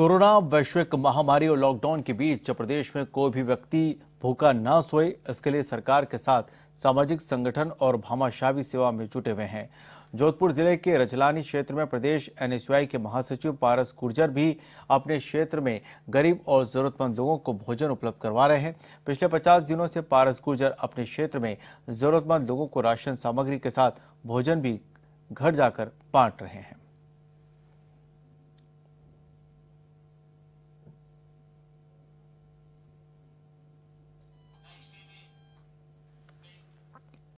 corona वैश्विक महामारी और लॉकडाउन के बीच प्रदेश में कोई भी व्यक्ति भूखा न सोए इसके लिए सरकार के साथ सामाजिक संगठन और भामाशावी सेवा में जुटे हुए हैं जोधपुर जिले के रजलानी क्षेत्र में प्रदेश एनएसयूआई के महासचिव पारस गुर्जर भी अपने क्षेत्र में गरीब और जरूरतमंद लोगों को भोजन उपलब्ध करवा रहे हैं पिछले 50 दिनों से पारस गुर्जर अपने क्षेत्र में जरूरतमंद लोगों को राशन सामग्री के साथ भोजन भी घर जाकर बांट रहे हैं